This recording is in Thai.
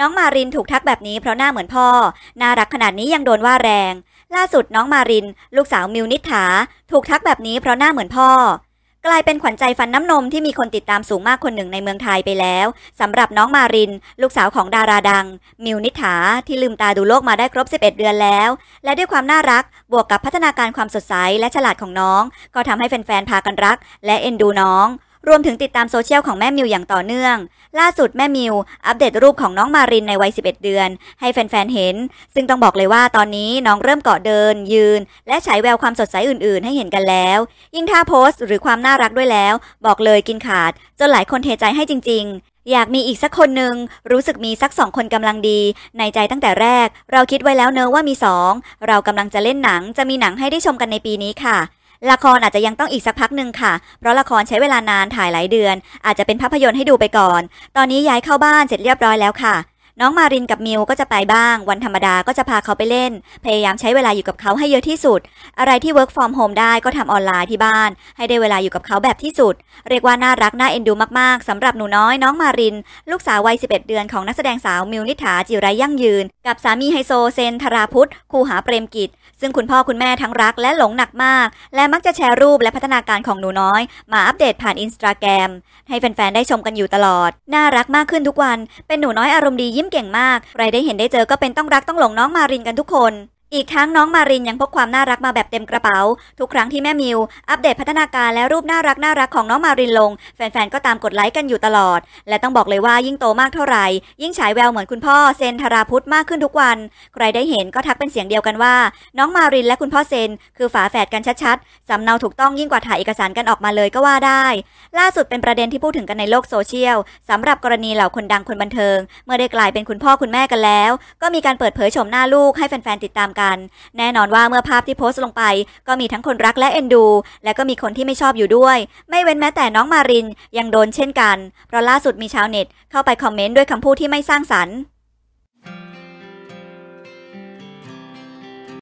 น้องมารินถูกทักแบบนี้เพราะหน้าเหมือนพ่อ น่ารักขนาดนี้ยังโดนว่าแรง ล่าสุดน้องมาริน ลูกสาวมิวนิฐา ถูกทักแบบนี้เพราะหน้าเหมือนพ่อ กลายเป็นขวัญใจฟันน้ำนมที่มีคนติดตามสูงมากคนหนึ่งในเมืองไทยไปแล้ว สำหรับน้องมาริน ลูกสาวของดาราดัง มิวนิฐาที่ลืมตาดูโลกมาได้ครบ 11 เดือนแล้ว และด้วยความน่ารัก บวกกับพัฒนาการความสดใสและฉลาดของน้อง ก็ทำให้แฟนๆ พากันรัก และเอ็นดูน้องรวมถึงติดตามโซเชียลของแม่มิวอย่างต่อเนื่อง ล่าสุดแม่มิว อัปเดตรูปของน้องมารินในวัย 11 เดือน ให้แฟนๆเห็น ซึ่งต้องบอกเลยว่าตอนนี้น้องเริ่มเกาะเดิน ยืน และฉายแววความสดใสอื่นๆ ให้เห็นกันแล้ว ยิ่งท่าโพสต์หรือความน่ารักด้วยแล้ว บอกเลยกินขาด จนหลายคนเทใจให้จริงๆ อยากมีอีกสักคนหนึ่งรู้สึกมีสักสองคนกำลังดี ในใจตั้งแต่แรก เราคิดไว้แล้วเนอะว่ามีสองเรากำลังจะเล่นหนังจะมีหนังให้ได้ชมกันในปีนี้ค่ะละครอาจจะยังต้องอีกสักพักหนึ่งค่ะ เพราะละครใช้เวลานานถ่ายหลายเดือน อาจจะเป็นภาพยนตร์ให้ดูไปก่อน ตอนนี้ย้ายเข้าบ้านเสร็จเรียบร้อยแล้วค่ะน้องมารินกับมิวก็จะไปบ้าง วันธรรมดาก็จะพาเขาไปเล่น พยายามใช้เวลาอยู่กับเขาให้เยอะที่สุด อะไรที่ work from home ได้ก็ทำออนไลน์ที่บ้าน ให้ได้เวลาอยู่กับเขาแบบที่สุด เรียกว่าน่ารัก น่าเอ็นดูมากๆสำหรับหนูน้อยน้องมาริน ลูกสาววัย 11 เดือนของนักแสดงสาวมิวนิฐาจิไรยั่งยืนกับสามีไฮโซเซนธราพุทธคูหาเปรมกิจซึ่งคุณพ่อคุณแม่ทั้งรัก และหลงหนักมาก และมักจะแชร์รูปและพัฒนาการของหนูน้อย มาอัปเดตผ่านอินสตาแกรมให้แฟนๆได้ชมกันอยู่ตลอด น่ารักมากขึ้นทุกวันเป็นหนูน้อยอารมณ์ดียิ้ม่เก่งมาก ใครได้เห็นได้เจอก็เป็นต้องรักต้องหลงน้องมารินกันทุกคนอีกทั้งน้องมารินยังพกความน่ารักมาแบบเต็มกระเป๋า ทุกครั้งที่แม่มิว อัปเดตพัฒนาการและรูปน่ารักน่ารักของน้องมารินลง แฟน ๆ ก็ตามกดไลค์กันอยู่ตลอด และต้องบอกเลยว่ายิ่งโตมากเท่าไหร่ ยิ่งฉายแววเหมือนคุณพ่อเซนธราพุทธมากขึ้นทุกวัน ใครได้เห็นก็ทักเป็นเสียงเดียวกันว่า น้องมารินและคุณพ่อเซน คือฝาแฝดกันชัดๆสำเนาถูกต้องยิ่งกว่าถ่ายเอกสารกันออกมาเลยก็ว่าได้ ล่าสุดเป็นประเด็นที่พูดถึงกันในโลกโซเชียลสำหรับกรณีเหล่าคนดังคนบันเทิง เมื่อได้กลายเป็นคุณพ่อคุณแม่กันแล้ว ก็มีการเปิดเผยชมหน้าลูก ให้แฟนๆติดตามกันแน่นอนว่าเมื่อภาพที่โพสต์ลงไปก็มีทั้งคนรักและเอ็นดู และก็มีคนที่ไม่ชอบอยู่ด้วย ไม่เว้นแม้แต่น้องมาริน ยังโดนเช่นกันเพราะล่าสุดมีชาวเน็ต เข้าไปคอมเมนต์ด้วยคำพูดที่ไม่สร้างสรรค์